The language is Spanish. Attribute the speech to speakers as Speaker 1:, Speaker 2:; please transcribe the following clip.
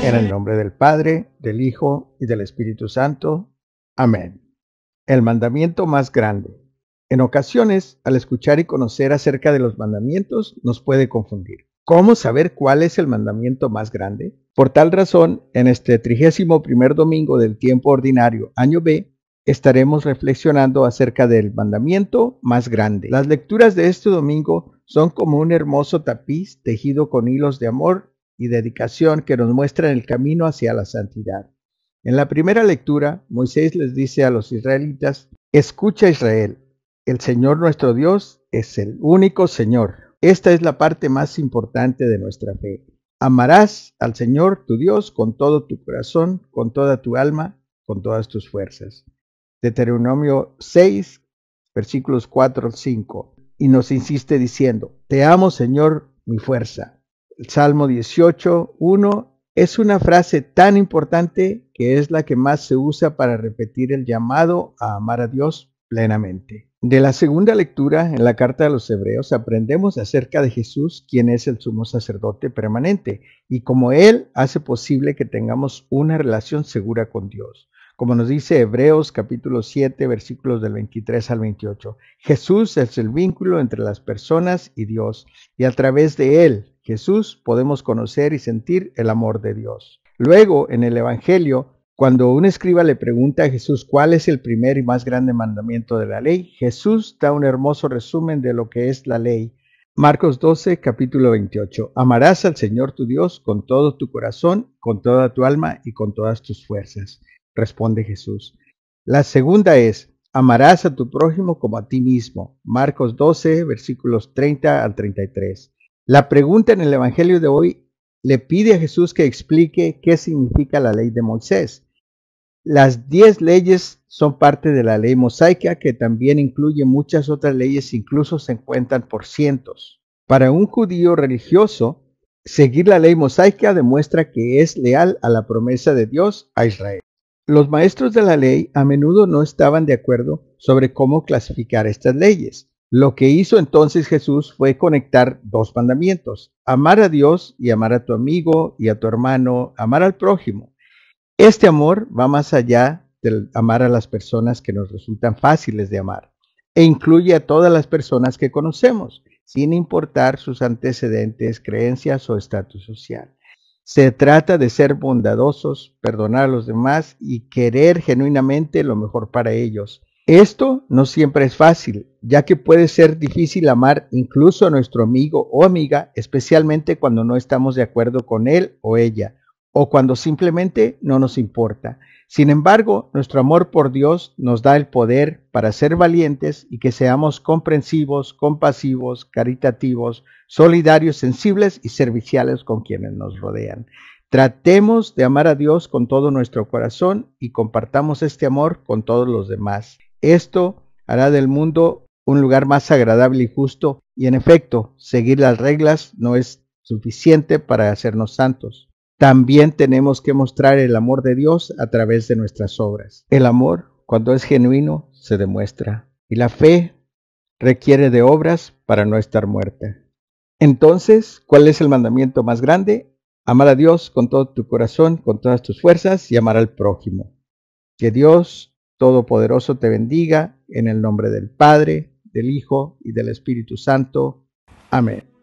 Speaker 1: En el nombre del Padre, del Hijo y del Espíritu Santo. Amén. El mandamiento más grande. En ocasiones, al escuchar y conocer acerca de los mandamientos, nos puede confundir. ¿Cómo saber cuál es el mandamiento más grande? Por tal razón, en este trigésimo primer domingo del tiempo ordinario, año B, estaremos reflexionando acerca del mandamiento más grande. Las lecturas de este domingo son como un hermoso tapiz tejido con hilos de amor y dedicación que nos muestran el camino hacia la santidad. En la primera lectura, Moisés les dice a los israelitas, escucha Israel, el Señor nuestro Dios es el único Señor. Esta es la parte más importante de nuestra fe. Amarás al Señor tu Dios con todo tu corazón, con toda tu alma, con todas tus fuerzas. Deuteronomio 6, versículos 4 al 5. Y nos insiste diciendo, Te amo, Señor, mi fuerza. El Salmo 18, 1 es una frase tan importante que es la que más se usa para repetir el llamado a amar a Dios plenamente. De la segunda lectura en la carta de los Hebreos aprendemos acerca de Jesús, quien es el sumo sacerdote permanente, y cómo Él hace posible que tengamos una relación segura con Dios como nos dice Hebreos capítulo 7 versículos del 23 al 28. Jesús es el vínculo entre las personas y Dios, y a través de él, Jesús, podemos conocer y sentir el amor de Dios. Luego, en el Evangelio, cuando un escriba le pregunta a Jesús cuál es el primer y más grande mandamiento de la ley, Jesús da un hermoso resumen de lo que es la ley. Marcos 12, capítulo 28. Amarás al Señor tu Dios con todo tu corazón, con toda tu alma y con todas tus fuerzas responde Jesús. La segunda es, amarás a tu prójimo como a ti mismo. Marcos 12, versículos 30 al 33. La pregunta en el Evangelio de hoy le pide a Jesús que explique qué significa la ley de Moisés. Las diez leyes son parte de la ley mosaica que también incluye muchas otras leyes, incluso se encuentran por cientos. Para un judío religioso, seguir la ley mosaica demuestra que es leal a la promesa de Dios a Israel. Los maestros de la ley a menudo no estaban de acuerdo sobre cómo clasificar estas leyes. Lo que hizo entonces Jesús fue conectar dos mandamientos, amar a Dios y amar a tu amigo y a tu hermano, amar al prójimo. Este amor va más allá del amar a las personas que nos resultan fáciles de amar e incluye a todas las personas que conocemos, sin importar sus antecedentes, creencias o estatus social. Se trata de ser bondadosos, perdonar a los demás y querer genuinamente lo mejor para ellos. Esto no siempre es fácil, ya que puede ser difícil amar incluso a nuestro amigo o amiga, especialmente cuando no estamos de acuerdo con él o ella, o cuando simplemente no nos importa. Sin embargo, nuestro amor por Dios nos da el poder para ser valientes y que seamos comprensivos, compasivos, caritativos, solidarios, sensibles y serviciales con quienes nos rodean. Tratemos de amar a Dios con todo nuestro corazón y compartamos este amor con todos los demás. Esto hará del mundo un lugar más agradable y justo y en efecto, seguir las reglas no es suficiente para hacernos santos también tenemos que mostrar el amor de Dios a través de nuestras obras. El amor, cuando es genuino, se demuestra. Y la fe requiere de obras para no estar muerta. Entonces, ¿cuál es el mandamiento más grande? Amar a Dios con todo tu corazón, con todas tus fuerzas y amar al prójimo. Que Dios Todopoderoso te bendiga en el nombre del Padre, del Hijo y del Espíritu Santo. Amén.